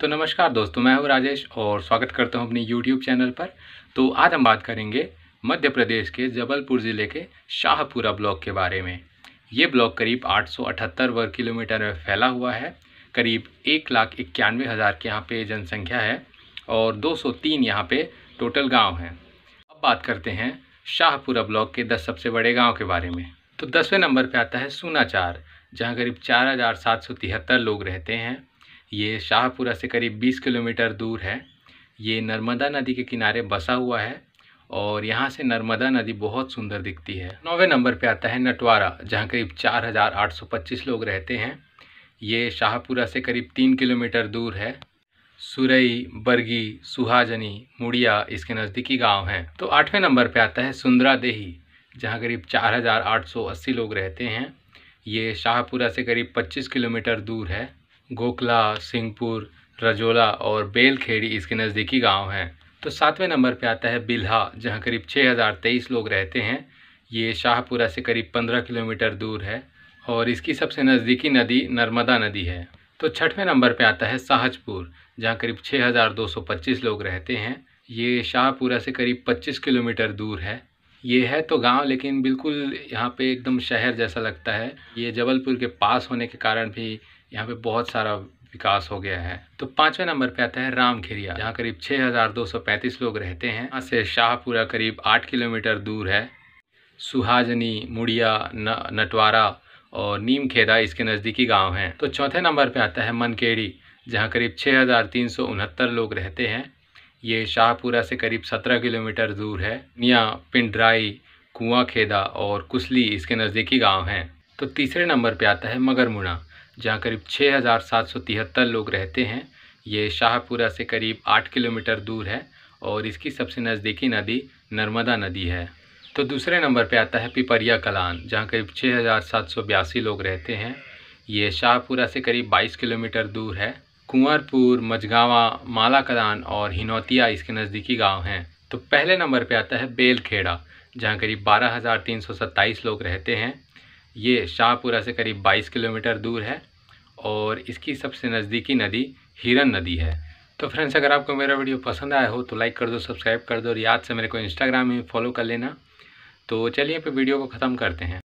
तो नमस्कार दोस्तों मैं हूं राजेश और स्वागत करता हूं अपने YouTube चैनल पर तो आज हम बात करेंगे मध्य प्रदेश के जबलपुर ज़िले के शाहपुरा ब्लॉक के बारे में ये ब्लॉक करीब 878 वर्ग किलोमीटर में फैला हुआ है करीब एक लाख इक्यानवे हज़ार के यहाँ पे जनसंख्या है और 203 यहाँ पे टोटल गाँव हैं अब बात करते हैं शाहपुरा ब्लॉक के दस सबसे बड़े गाँव के बारे में तो दसवें नंबर पर आता है सोनाचार जहाँ करीब चार लोग रहते हैं ये शाहपुरा से करीब 20 किलोमीटर दूर है ये नर्मदा नदी के किनारे बसा हुआ है और यहाँ से नर्मदा नदी बहुत सुंदर दिखती है नौवे नंबर पे आता है नटवारा जहाँ करीब 4,825 लोग रहते हैं ये शाहपुरा से करीब तीन किलोमीटर दूर है सुरई बरगी सुहाजनी मुड़िया इसके नज़दीकी गांव हैं तो आठवें नंबर पे आता है सुंदरा देही जहाँ करीब 4,880 लोग रहते हैं ये शाहपुरा से करीब 25 किलोमीटर दूर है गोकला सिंहपुर रजोला और बेलखेड़ी इसके नज़दीकी गांव हैं तो सातवें नंबर पे आता है बिल्हा जहां करीब 6023 लोग रहते हैं ये शाहपुरा से करीब 15 किलोमीटर दूर है और इसकी सबसे नज़दीकी नदी नर्मदा नदी है तो छठवें नंबर पे आता है साहजपुर जहाँ करीब 6,225 लोग रहते हैं ये शाहपुरा से करीब 25 किलोमीटर दूर है ये है तो गांव लेकिन बिल्कुल यहाँ पे एकदम शहर जैसा लगता है ये जबलपुर के पास होने के कारण भी यहाँ पे बहुत सारा विकास हो गया है तो पांचवें नंबर पे आता है रामखेरिया जहाँ करीब 6,235 लोग रहते हैं यहाँ से शाहपुरा करीब आठ किलोमीटर दूर है सुहाजनी मुड़िया न, नटवारा और नीम खेदा इसके नज़दीकी गांव हैं तो चौथे नंबर पे आता है मनकेड़ी जहाँ करीब छः लोग रहते हैं ये शाहपुरा से करीब सत्रह किलोमीटर दूर है निया पिंडराई कुआं खेदा और कुसली इसके नज़दीकी गाँव हैं तो तीसरे नंबर पे आता है मगरमुना जहाँ करीब छः लोग रहते हैं ये शाहपुरा से करीब आठ किलोमीटर दूर है और इसकी सबसे नज़दीकी नदी नर्मदा नदी है तो दूसरे नंबर पे आता है पिपरिया कलान जहाँ करीब छः लोग रहते हैं ये शाहपुरा से करीब 22 किलोमीटर दूर है कुंवरपुर मझगावा माला कलान और हिनौतिया इसके नज़दीकी गांव हैं तो पहले नंबर पे आता है बेलखेड़ा जहाँ करीब 12,327 लोग रहते हैं ये शाहपुरा से करीब 22 किलोमीटर दूर है और इसकी सबसे नज़दीकी नदी हिरन नदी है तो फ्रेंड्स अगर आपको मेरा वीडियो पसंद आया हो तो लाइक कर दो सब्सक्राइब कर दो और याद से मेरे को इंस्टाग्राम में फॉलो कर लेना तो चलिए फिर वीडियो को ख़त्म करते हैं